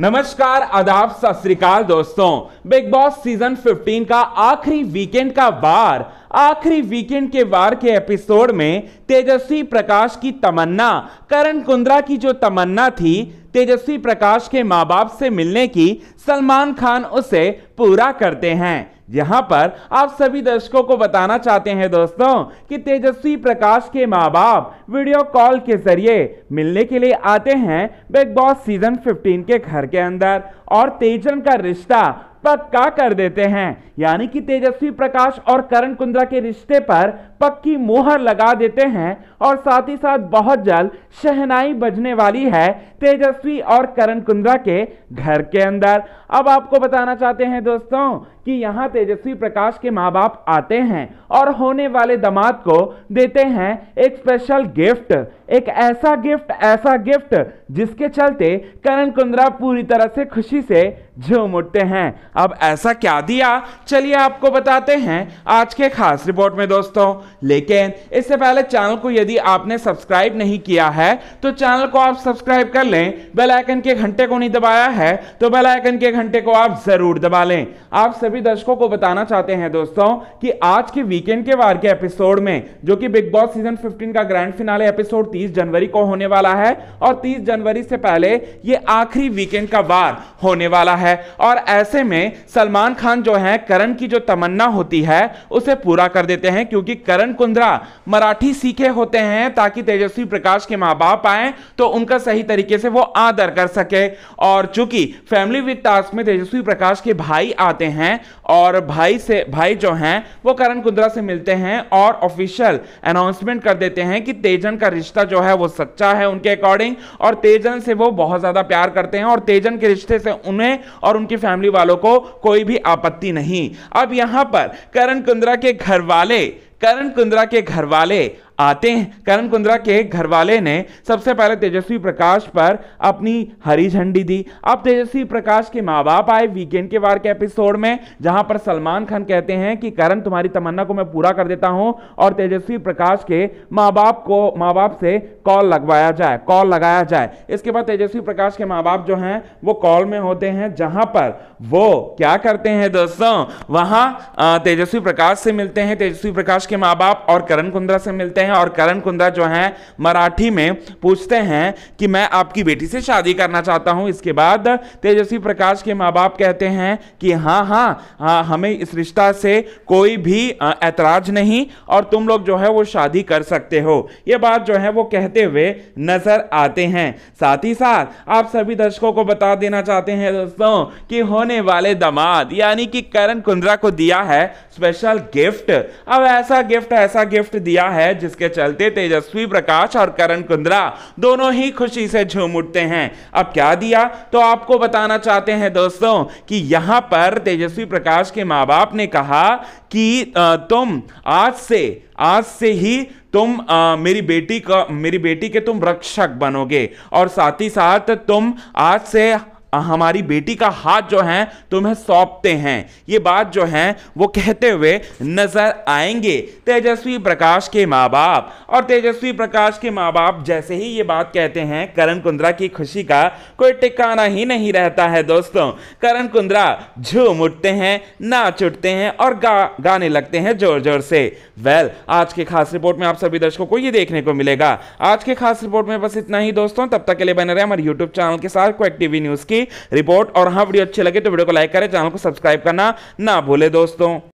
नमस्कार आदाब सत दोस्तों बिग बॉस सीजन 15 का आखिरी वीकेंड का वार आखिरी वीकेंड के वार के एपिसोड में तेजस्वी प्रकाश की तमन्ना करण कुंद्रा की जो तमन्ना थी तेजस्वी प्रकाश के माँ बाप से मिलने की सलमान खान उसे पूरा करते हैं यहाँ पर आप सभी दर्शकों को बताना चाहते हैं दोस्तों कि तेजस्वी प्रकाश के माँ बाप वीडियो कॉल के जरिए मिलने के लिए आते हैं बिग बॉस सीजन 15 के घर के अंदर और तेजन का रिश्ता पक्का कर देते हैं यानी कि तेजस्वी प्रकाश और करण कुंद्रा के रिश्ते पर पक्की मोहर लगा देते हैं और साथ ही साथ बहुत जल्द शहनाई बजने वाली है तेजस्वी और करण कुंद्रा के घर के अंदर अब आपको बताना चाहते हैं दोस्तों कि यहाँ तेजस्वी प्रकाश के माँ बाप आते हैं और होने वाले दामाद को देते हैं एक स्पेशल गिफ्ट एक ऐसा गिफ्ट ऐसा गिफ्ट जिसके चलते करण कुंद्रा पूरी तरह से खुशी से जो मुट्टे हैं अब ऐसा क्या दिया चलिए आपको बताते हैं आज के खास रिपोर्ट में दोस्तों लेकिन इससे पहले चैनल को यदि आपने सब्सक्राइब नहीं किया है तो चैनल को आप सब्सक्राइब कर लें बेल आइकन के घंटे को नहीं दबाया है तो बेल आइकन के घंटे को आप जरूर दबा लें आप सभी दर्शकों को बताना चाहते हैं दोस्तों कि आज के वीकेंड के वार के एपिसोड में जो कि बिग बॉस सीजन फिफ्टीन का ग्रैंड फिनाले एपिसोड तीस जनवरी को होने वाला है और तीस जनवरी से पहले ये आखिरी वीकेंड का वार होने वाला है है और ऐसे में सलमान खान जो है करण की जो तमन्ना होती है उसे पूरा कर देते हैं क्योंकि करण कुंद्रा मराठी सीखे होते हैं ताकि तेजस्वी प्रकाश के माँ बाप आए तो उनका सही तरीके से वो आदर कर सके और चूंकि फैमिली विद टास्क में तेजस्वी प्रकाश के भाई आते हैं और भाई से भाई जो हैं वो करण कुंद्रा से मिलते हैं और ऑफिशियल अनाउंसमेंट कर देते हैं कि तेजन का रिश्ता जो है वो सच्चा है उनके अकॉर्डिंग और तेजन से वो बहुत ज़्यादा प्यार करते हैं और तेजन के रिश्ते से उन्हें और उनकी फैमिली वालों को कोई भी आपत्ति नहीं अब यहां पर करण कुंद्रा के घर वाले करण कुंद्रा के घर वाले आते हैं करण कुंद्रा के घर वाले ने सबसे पहले तेजस्वी प्रकाश पर अपनी हरी झंडी दी अब तेजस्वी प्रकाश के माँ बाप आए वीकेंड के वार के एपिसोड में जहां पर सलमान खान कहते हैं कि करण तुम्हारी तमन्ना को मैं पूरा कर देता हूं और तेजस्वी प्रकाश के माँ बाप को माँ बाप से कॉल लगवाया जाए कॉल लगाया जाए इसके बाद तेजस्वी प्रकाश के माँ बाप जो हैं वो कॉल में होते हैं जहां पर वो क्या करते हैं दोस्तों वहां तेजस्वी प्रकाश से मिलते हैं तेजस्वी प्रकाश के माँ बाप और करण कुंद्रा से मिलते हैं हैं और करण कुंदा जो हैं मराठी में पूछते हैं कि मैं आपकी बेटी से शादी करना चाहता हूं इसके बाद तेजस्वी प्रकाश के माँ बाप कहते हैं कि हाँ हाँ हा, हमें इस रिश्ता से कोई भी ऐतराज नहीं और तुम लोग जो है वो शादी कर सकते हो ये बात जो है वो कहते हुए नजर आते हैं साथ ही साथ आप सभी दर्शकों को बता देना चाहते हैं दोस्तों कि होने वाले दमाद यानी कि करण कुंद्रा को दिया है स्पेशल गिफ्ट अब ऐसा गिफ्ट ऐसा गिफ्ट दिया है जिस जिसके चलते तेजस्वी प्रकाश और करण कुंद्रा दोनों ही खुशी से झूम उठते हैं अब क्या दिया तो आपको बताना चाहते हैं दोस्तों कि यहां पर तेजस्वी प्रकाश के मां बाप ने कहा कि तुम आज से आज से ही तुम आ, मेरी बेटी का मेरी बेटी के तुम रक्षक बनोगे और साथ ही साथ तुम आज से हमारी बेटी का हाथ जो है तुम्हें सौंपते हैं ये बात जो है वो कहते हुए नजर आएंगे तेजस्वी प्रकाश के माँ बाप और तेजस्वी प्रकाश के माँ बाप जैसे ही ये बात कहते हैं करण कुंद्रा की खुशी का कोई टिकाना ही नहीं रहता है दोस्तों करण कुंद्रा झूम उठते हैं नाच उठते हैं और गा गाने लगते हैं जोर जोर से वेल well, आज के खास रिपोर्ट में आप सभी दर्शकों को ये देखने को मिलेगा आज के खास रिपोर्ट में बस इतना ही दोस्तों तब तक के लिए बने रहे हमारे यूट्यूब चैनल के साथ को एक्टिवी न्यूज़ की रिपोर्ट और हाँ वीडियो अच्छे लगे तो वीडियो को लाइक करें चैनल को सब्सक्राइब करना ना भूले दोस्तों